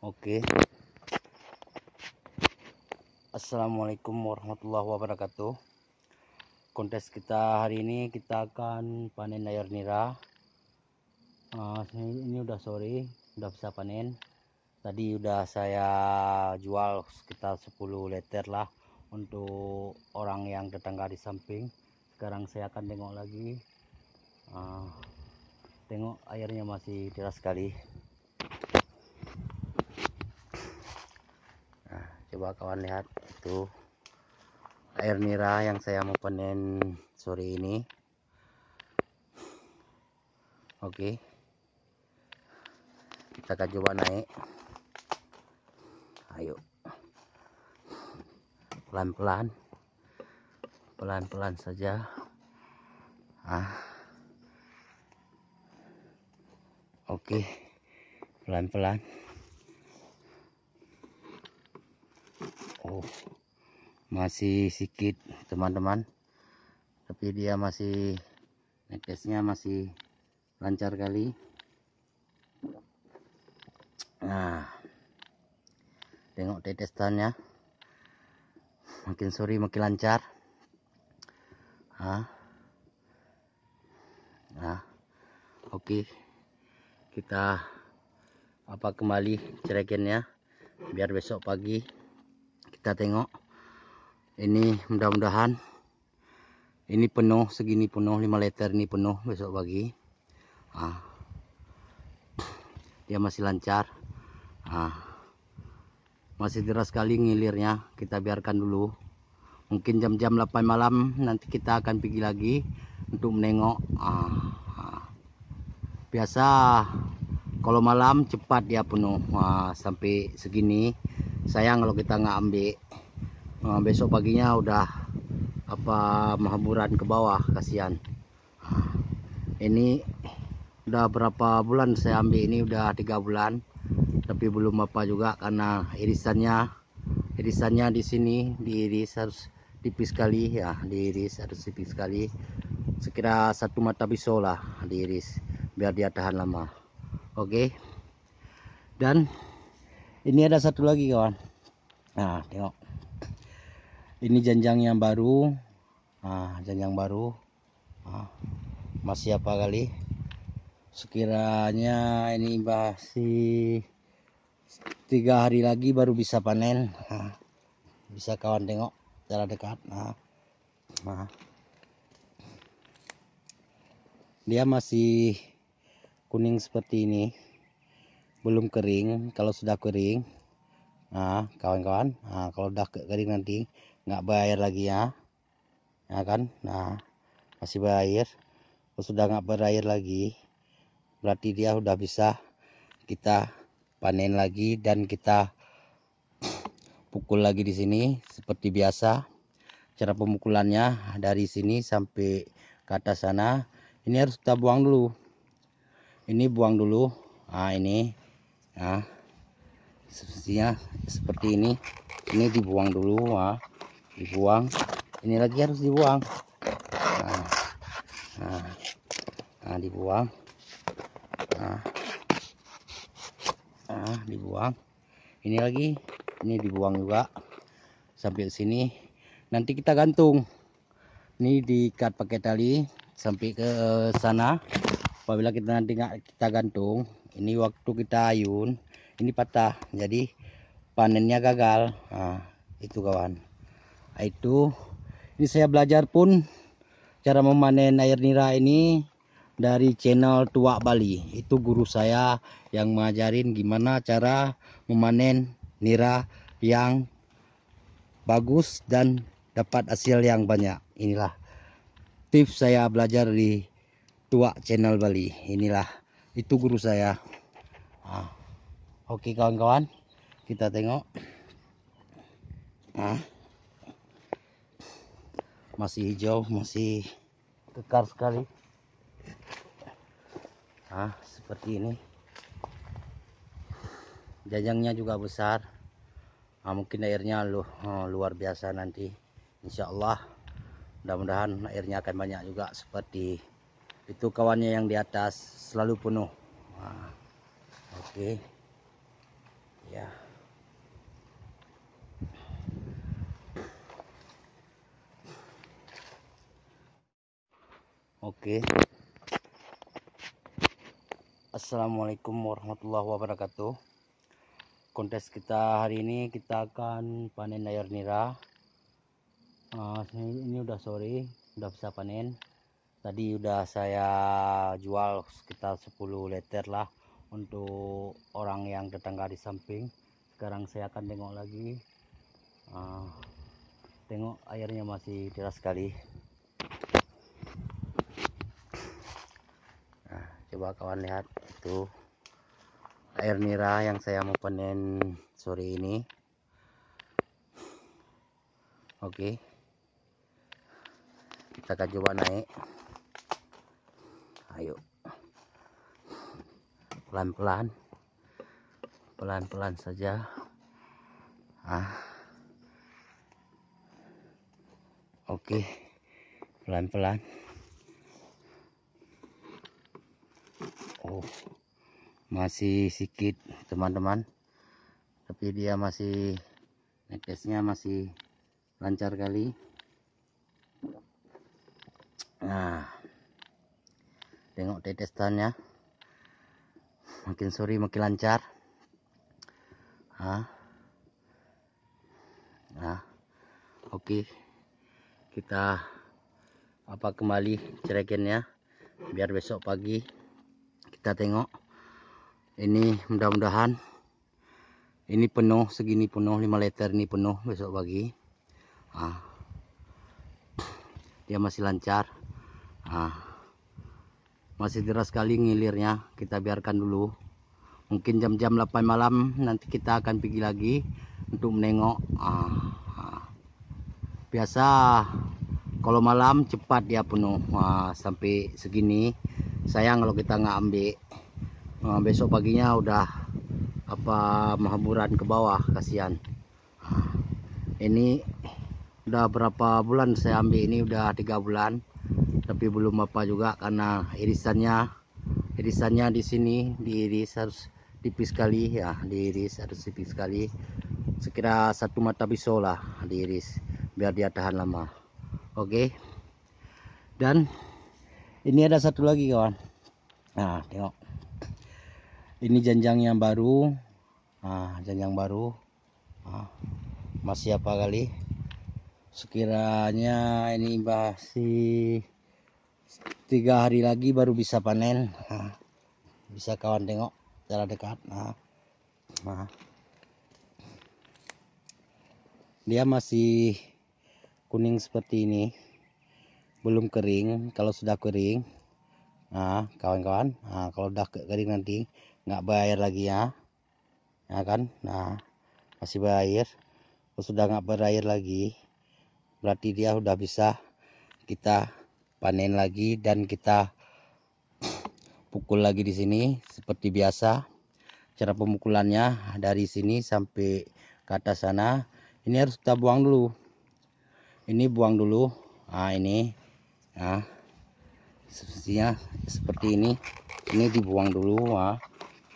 Oke. Okay. Assalamualaikum warahmatullahi wabarakatuh. Kontes kita hari ini kita akan panen layar nira. Uh, ini, ini udah sore, udah bisa panen. Tadi udah saya jual sekitar 10 liter lah untuk orang yang tetangga di samping. Sekarang saya akan tengok lagi. Uh, tengok airnya masih deras sekali. coba kawan lihat itu air nira yang saya mau panen sore ini oke kita akan coba naik ayo pelan-pelan pelan-pelan saja ah oke pelan-pelan Oh, masih sikit teman-teman. Tapi dia masih netesnya masih lancar kali. Nah, tengok tetesannya. Makin sore makin lancar. Nah, nah oke. Okay. Kita apa kembali cerekinnya biar besok pagi kita tengok ini mudah-mudahan ini penuh segini penuh 5 liter ini penuh besok pagi ah. dia masih lancar ah. masih deras sekali ngilirnya kita biarkan dulu mungkin jam-jam 8 malam nanti kita akan pergi lagi untuk menengok ah. ah. biasa kalau malam cepat dia penuh ah, sampai segini sayang kalau kita nggak ambil nah, besok paginya udah apa menghamburan ke bawah kasihan ini udah berapa bulan saya ambil ini udah tiga bulan tapi belum apa juga karena irisannya irisannya di sini diiris harus tipis sekali ya diiris harus tipis sekali sekira satu mata pisau lah diiris biar dia tahan lama oke okay. dan ini ada satu lagi kawan nah tengok ini janjang yang baru nah janjang baru nah, masih apa kali sekiranya ini masih tiga hari lagi baru bisa panen nah, bisa kawan tengok cara dekat nah, nah dia masih kuning seperti ini belum kering kalau sudah kering nah kawan-kawan nah, kalau udah kering nanti nggak bayar lagi ya ya kan nah masih berair kalau sudah nggak berair lagi berarti dia sudah bisa kita panen lagi dan kita pukul lagi di sini seperti biasa cara pemukulannya dari sini sampai ke atas sana ini harus kita buang dulu ini buang dulu nah ini nah ya. sepertinya seperti ini ini dibuang dulu wah, ya. dibuang ini lagi harus dibuang nah, nah, nah dibuang nah, nah dibuang ini lagi ini dibuang juga sampai sini nanti kita gantung ini diikat pakai tali sampai ke eh, sana apabila kita nanti kita gantung ini waktu kita ayun ini patah jadi panennya gagal nah, itu kawan nah, itu ini saya belajar pun cara memanen air nira ini dari channel Tua Bali. Itu guru saya yang mengajarin gimana cara memanen nira yang bagus dan dapat hasil yang banyak. Inilah tips saya belajar di Tua Channel Bali. Inilah itu guru saya nah, oke kawan-kawan kita tengok nah, masih hijau masih kekar sekali nah seperti ini jajangnya juga besar nah, mungkin airnya lu, ah, luar biasa nanti insyaallah mudah-mudahan airnya akan banyak juga seperti itu kawannya yang di atas selalu penuh nah, oke okay. ya Oke. Okay. Assalamualaikum warahmatullahi wabarakatuh. Kontes kita hari ini kita akan panen layar nira. Uh, ini, ini udah sore, udah bisa panen tadi udah saya jual sekitar 10 liter lah untuk orang yang tetangga di samping sekarang saya akan tengok lagi uh, tengok airnya masih deras sekali nah, coba kawan lihat itu air nira yang saya mau panen sore ini oke okay. kita akan coba naik ayo pelan-pelan pelan-pelan saja ah oke pelan-pelan oh masih sedikit teman-teman tapi dia masih netesnya masih lancar kali nah tengok tetesannya makin sore makin lancar ah nah oke kita apa kembali cerekinnya biar besok pagi kita tengok ini mudah-mudahan ini penuh segini penuh 5 liter ini penuh besok pagi ah dia masih lancar ah masih deras sekali ngilirnya kita biarkan dulu mungkin jam-jam 8 malam nanti kita akan pergi lagi untuk menengok ah, ah, biasa kalau malam cepat dia penuh ah, sampai segini sayang kalau kita nggak ambil ah, besok paginya udah apa mahaburan ke bawah kasihan ah, ini udah berapa bulan saya ambil ini udah tiga bulan tapi belum apa juga karena irisannya irisannya di sini diiris harus tipis sekali ya diiris harus tipis sekali sekira satu mata pisau lah diiris biar dia tahan lama oke dan ini ada satu lagi kawan nah tengok ini janjang yang baru nah janjang baru nah, masih apa kali sekiranya ini masih tiga hari lagi baru bisa panen nah, bisa kawan tengok secara dekat nah, nah dia masih kuning seperti ini belum kering kalau sudah kering nah kawan-kawan nah, kalau udah kering nanti nggak berair lagi ya ya kan nah masih berair kalau sudah nggak berair lagi berarti dia sudah bisa kita panen lagi dan kita pukul lagi di sini seperti biasa cara pemukulannya dari sini sampai ke atas sana ini harus kita buang dulu ini buang dulu nah ini nah sepertinya seperti ini ini dibuang dulu nah.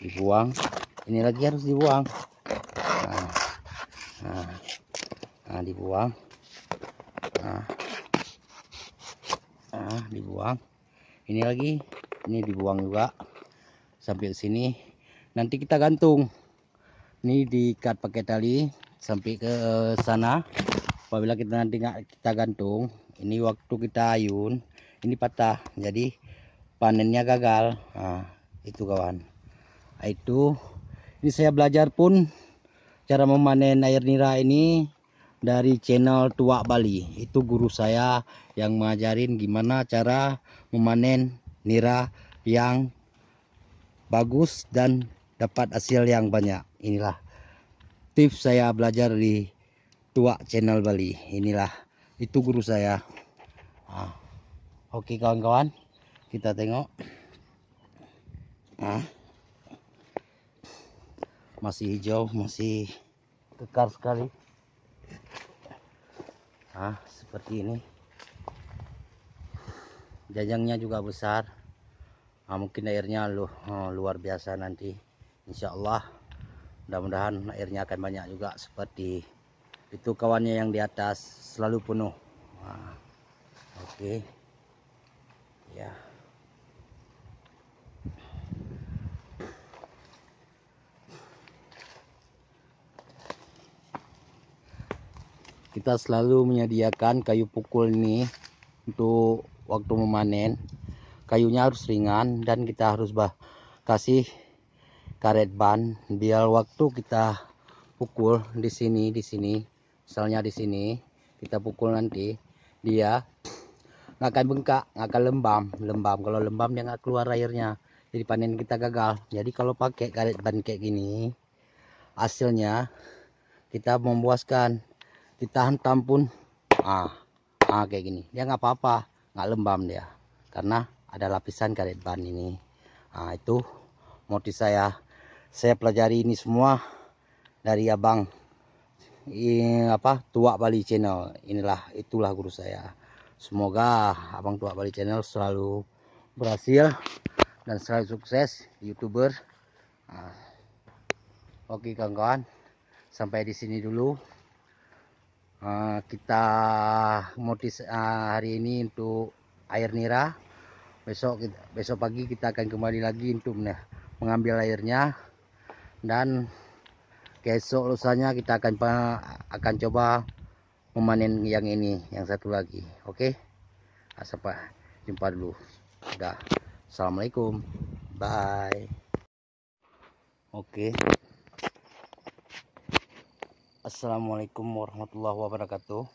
dibuang ini lagi harus dibuang nah, nah, nah dibuang nah nah, dibuang ini lagi ini dibuang juga sampai sini nanti kita gantung ini diikat pakai tali sampai ke eh, sana apabila kita nanti nggak kita gantung ini waktu kita ayun ini patah jadi panennya gagal nah, itu kawan nah, itu ini saya belajar pun cara memanen air nira ini dari channel Tua Bali. Itu guru saya yang mengajarin gimana cara memanen nira yang bagus dan dapat hasil yang banyak. Inilah tips saya belajar di Tua Channel Bali. Inilah itu guru saya. Nah, Oke kawan-kawan, kita tengok. Nah, masih hijau, masih kekar sekali nah seperti ini jajangnya juga besar nah, mungkin airnya lu, oh, luar biasa nanti Insya Allah mudah-mudahan airnya akan banyak juga seperti itu kawannya yang di atas selalu penuh nah, oke okay. ya yeah. kita selalu menyediakan kayu pukul ini untuk waktu memanen kayunya harus ringan dan kita harus bah kasih karet ban biar waktu kita pukul di sini di sini misalnya di sini kita pukul nanti dia nggak akan bengkak nggak akan lembam lembam kalau lembam dia nggak keluar airnya jadi panen kita gagal jadi kalau pakai karet ban kayak gini hasilnya kita memuaskan ditahan tampun pun ah, ah kayak gini dia nggak apa-apa nggak lembam dia karena ada lapisan karet ban ini ah itu motif saya saya pelajari ini semua dari abang ini apa tua Bali channel inilah itulah guru saya semoga abang tua Bali channel selalu berhasil dan selalu sukses youtuber ah. oke kawan-kawan sampai di sini dulu Eh, kita modis eh, hari ini untuk air nira besok besok pagi kita akan kembali lagi untuk mengambil airnya dan besok lusanya kita akan akan coba memanen yang ini yang satu lagi oke okay? Ah, jumpa dulu udah assalamualaikum bye oke okay. Assalamualaikum warahmatullahi wabarakatuh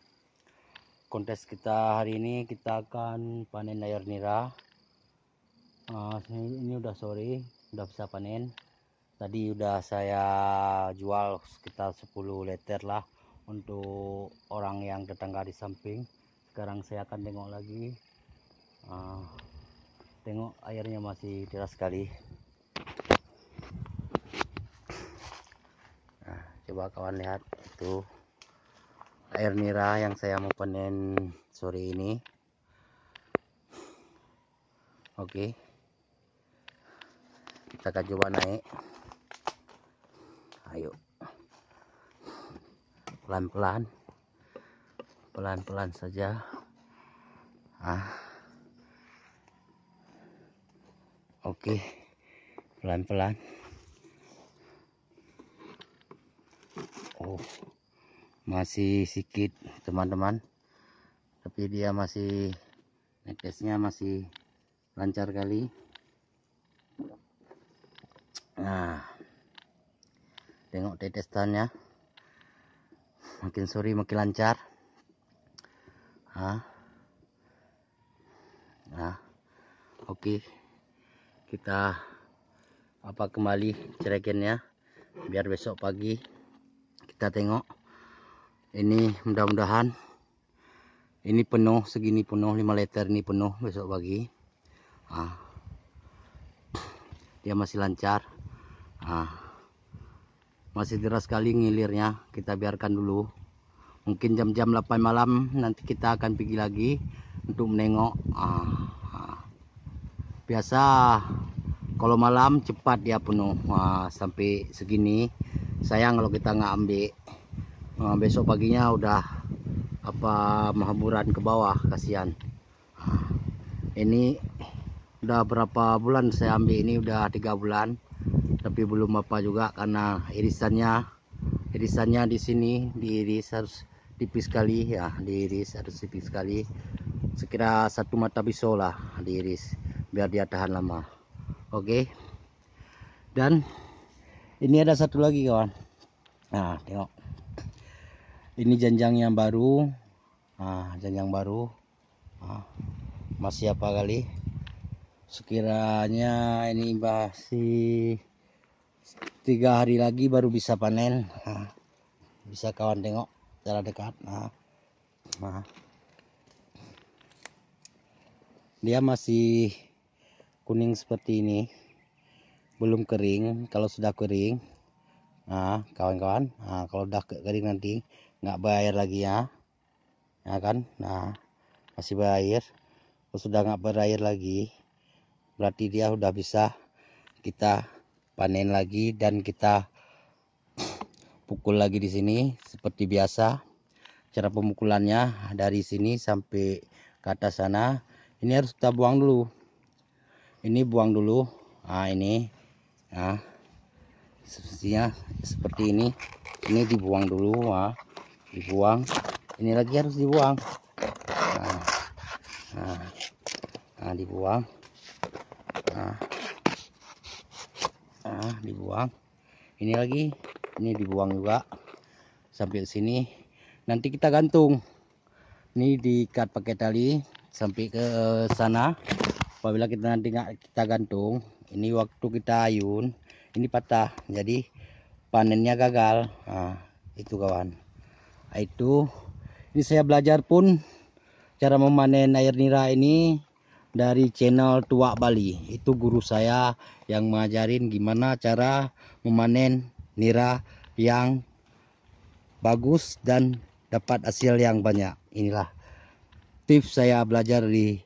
kontes kita hari ini kita akan panen layar nira uh, ini, ini udah sore udah bisa panen tadi udah saya jual sekitar 10 liter lah untuk orang yang tetangga di samping sekarang saya akan tengok lagi uh, tengok airnya masih deras sekali coba kawan lihat itu air nira yang saya mau panen sore ini oke kita akan coba naik ayo pelan-pelan pelan-pelan saja ah oke pelan-pelan Uh, masih sikit teman-teman tapi dia masih netesnya masih lancar kali nah tengok tetesannya makin sore makin lancar nah oke kita apa kembali cerekinnya biar besok pagi kita tengok ini mudah-mudahan ini penuh segini penuh 5 liter ini penuh besok pagi ah. dia masih lancar ah. masih deras sekali ngilirnya kita biarkan dulu mungkin jam-jam 8 malam nanti kita akan pergi lagi untuk menengok ah. Ah. biasa kalau malam cepat dia penuh ah, sampai segini sayang kalau kita nggak ambil nah, besok paginya udah apa mahaburan ke bawah kasihan ini udah berapa bulan saya ambil ini udah tiga bulan tapi belum apa juga karena irisannya irisannya di sini diiris harus tipis sekali ya diiris harus tipis sekali sekira satu mata pisau lah diiris biar dia tahan lama oke okay. dan ini ada satu lagi kawan nah tengok ini janjang yang baru nah janjang baru nah, masih apa kali sekiranya ini masih tiga hari lagi baru bisa panen nah, bisa kawan tengok cara dekat nah, nah dia masih kuning seperti ini belum kering kalau sudah kering nah kawan-kawan nah, kalau udah kering nanti nggak berair lagi ya ya kan nah masih berair kalau sudah nggak berair lagi berarti dia udah bisa kita panen lagi dan kita pukul lagi di sini seperti biasa cara pemukulannya dari sini sampai ke atas sana ini harus kita buang dulu ini buang dulu nah ini ya sepertinya seperti ini ini dibuang dulu ya dibuang ini lagi harus dibuang nah, nah, nah dibuang nah, nah dibuang ini lagi ini dibuang juga sampai sini nanti kita gantung ini diikat pakai tali sampai ke sana apabila kita nanti kita gantung ini waktu kita ayun ini patah jadi panennya gagal nah, itu kawan ah, itu ini saya belajar pun cara memanen air nira ini dari channel Tua Bali itu guru saya yang mengajarin gimana cara memanen nira yang bagus dan dapat hasil yang banyak inilah tips saya belajar di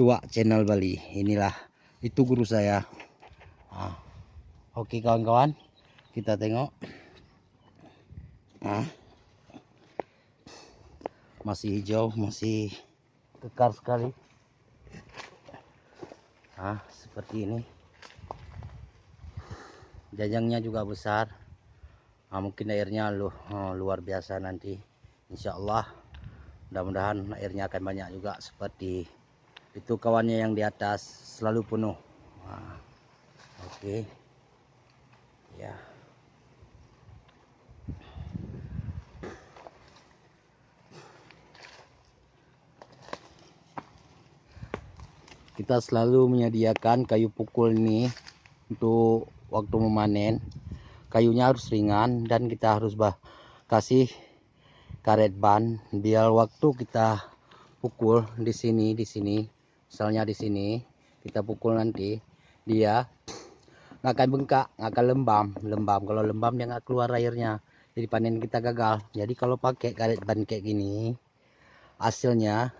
Tua Channel Bali inilah itu guru saya ah. oke kawan-kawan kita tengok ah. masih hijau masih kekar sekali nah seperti ini jajangnya juga besar nah, mungkin airnya lu, oh, luar biasa nanti insyaallah mudah-mudahan airnya akan banyak juga seperti itu kawannya yang di atas selalu penuh nah, oke okay. ya kita selalu menyediakan kayu pukul ini untuk waktu memanen kayunya harus ringan dan kita harus bah kasih karet ban biar waktu kita pukul di sini di sini misalnya di sini kita pukul nanti dia nggak akan bengkak nggak akan lembam lembam kalau lembam dia nggak keluar airnya jadi panen kita gagal jadi kalau pakai karet ban kayak gini hasilnya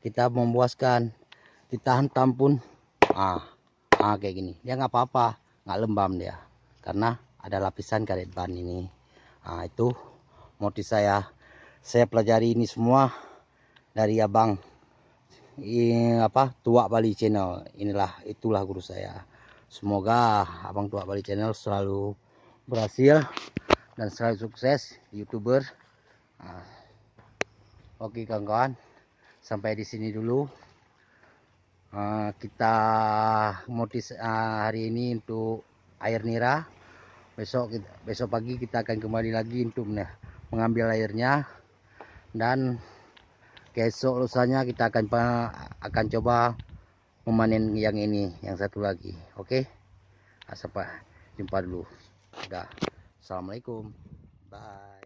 kita memuaskan kita hantam pun ah ah kayak gini dia nggak apa-apa nggak lembam dia karena ada lapisan karet ban ini nah itu motif saya saya pelajari ini semua dari abang ini apa tua Bali channel inilah itulah guru saya semoga abang tua Bali channel selalu berhasil dan selalu sukses youtuber nah. oke kawan-kawan sampai di sini dulu uh, kita motis uh, ah, hari ini untuk air nira besok besok pagi kita akan kembali lagi untuk mengambil airnya dan Besok lusanya kita akan akan coba memanen yang ini, yang satu lagi. Oke. Okay? Sampai jumpa dulu. Dah. Assalamualaikum. Bye.